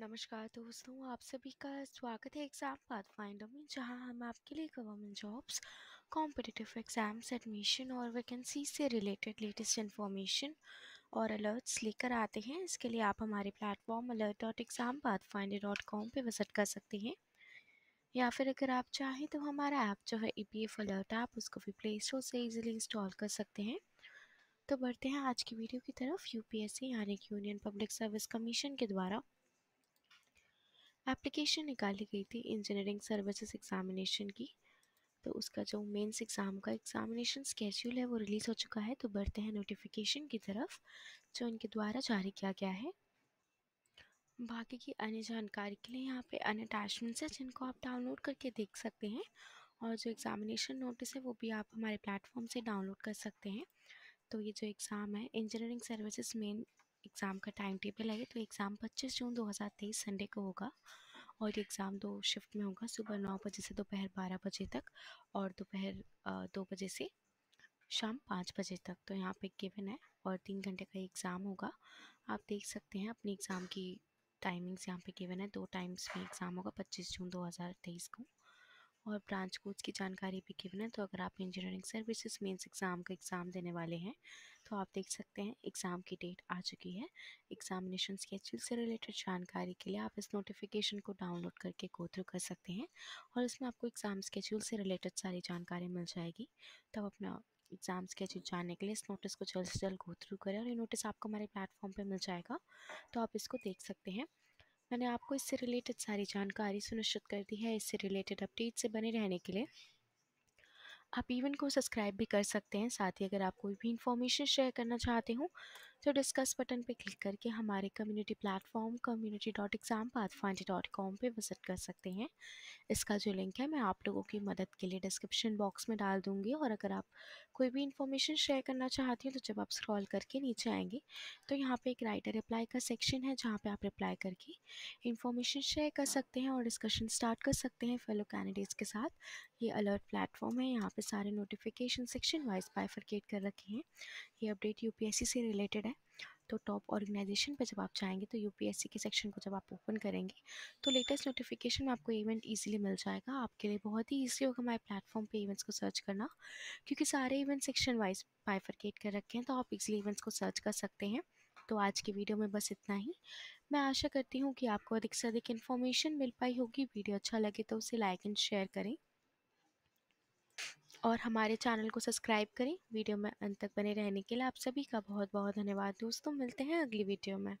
नमस्कार दोस्तों आप सभी का स्वागत है एग्ज़ाम फाइंडर में जहां हम आपके लिए government jobs competitive exams admission और वैकेंसी से रिलेटेड लेटेस्ट इन्फॉर्मेशन और अलर्ट्स लेकर आते हैं इसके लिए आप हमारे platform alert dot exam path finder dot com पर विज़िट कर सकते हैं या फिर अगर आप चाहें तो हमारा ऐप जो है ई पी एफ अलर्ट आप उसको भी प्ले स्टोर से ईजिली इंस्टॉल कर सकते हैं तो बढ़ते हैं आज की वीडियो की तरफ यूपीएससी यानी कि यूनियन पब्लिक सर्विस कमीशन के द्वारा एप्लीकेशन निकाली गई थी इंजीनियरिंग सर्विसेज एग्जामिनेशन की तो उसका जो मेंस एग्ज़ाम का एग्जामिनेशन स्केड्यूल है वो रिलीज़ हो चुका है तो बढ़ते हैं नोटिफिकेशन की तरफ जो इनके द्वारा जारी किया गया है बाकी की अन्य जानकारी के लिए यहाँ पे अन्य अटैचमेंट्स हैं जिनको आप डाउनलोड करके देख सकते हैं और जो एग्ज़ामिनेशन नोटिस है वो भी आप हमारे प्लेटफॉर्म से डाउनलोड कर सकते हैं तो ये जो एग्ज़ाम है इंजीनियरिंग सर्विसेज मेन एग्ज़ाम का टाइम टेबल है तो एग्ज़ाम 25 जून 2023 संडे को होगा और ये एग्ज़ाम दो शिफ्ट में होगा सुबह नौ बजे से दोपहर बारह बजे तक और दोपहर दो बजे से शाम पाँच बजे तक तो यहाँ पे गिवन है और तीन घंटे का एग्ज़ाम होगा आप देख सकते हैं अपने एग्ज़ाम की टाइमिंग्स यहाँ पे गिवन है दो टाइम्स में एग्ज़ाम होगा 25 जून 2023 को और ब्रांच कोड्स की जानकारी भी गिवन है तो अगर आप इंजीनियरिंग सर्विसेज मेंस एग्ज़ाम का एग्ज़ाम देने वाले हैं तो आप देख सकते हैं एग्ज़ाम की डेट आ चुकी है एग्जामिनेशन स्केड्यूल से रिलेटेड जानकारी के लिए आप इस नोटिफिकेशन को डाउनलोड करके गो थ्रू कर सकते हैं और इसमें आपको एग्ज़ाम स्केड्यूल से रिलेटेड सारी जानकारी मिल जाएगी तो आप अपना एग्जाम के जानने के लिए इस नोटिस को जल्द से जल्द गो थ्रू करें और ये नोटिस आपको हमारे प्लेटफॉर्म पर मिल जाएगा तो आप इसको देख सकते हैं मैंने आपको इससे रिलेटेड सारी जानकारी सुनिश्चित कर दी है इससे रिलेटेड अपडेट से बने रहने के लिए आप इवेंट को सब्सक्राइब भी कर सकते हैं साथ ही अगर आप कोई भी इन्फॉर्मेशन शेयर करना चाहते हो तो डिस्कस बटन पे क्लिक करके हमारे community platform community dot exam pathfinder dot com पर विज़िट कर सकते हैं इसका जो लिंक है मैं आप लोगों की मदद के लिए डिस्क्रिप्शन बॉक्स में डाल दूंगी और अगर आप कोई भी इन्फॉर्मेशन शेयर करना चाहती हैं तो जब आप स्क्रॉल करके नीचे आएंगे तो यहाँ पर एक राइटर रिप्लाई का सेक्शन है जहाँ पर आप रिप्लाई करके इन्फॉर्मेशन शेयर कर सकते हैं और डिस्कशन स्टार्ट कर सकते हैं फेलो कैंडिडेट्स के साथ ये अलर्ट प्लेटफॉर्म है यहाँ पर सारे नोटिफिकेशन सेक्शन वाइज बाइफरकेट कर रखे हैं ये अपडेट यू से रिलेटेड है तो टॉप ऑर्गेनाइजेशन पर जब आप जाएंगे तो यूपीएससी के सेक्शन को जब आप ओपन करेंगे तो लेटेस्ट नोटिफिकेशन में आपको इवेंट ईजिली मिल जाएगा आपके लिए बहुत ही ईजी होगा हमारे प्लेटफॉर्म पर इवेंट्स को सर्च करना क्योंकि सारे इवेंट सेक्शन वाइज बाइफरकेट कर रखे हैं तो आप इजिली इवेंट्स को सर्च कर सकते हैं तो आज की वीडियो में बस इतना ही मैं आशा करती हूँ कि आपको अधिक से अधिक इन्फॉर्मेशन मिल पाई होगी वीडियो अच्छा लगे तो उसे लाइक एंड शेयर करें और हमारे चैनल को सब्सक्राइब करें वीडियो में अंत तक बने रहने के लिए आप सभी का बहुत बहुत धन्यवाद दोस्तों मिलते हैं अगली वीडियो में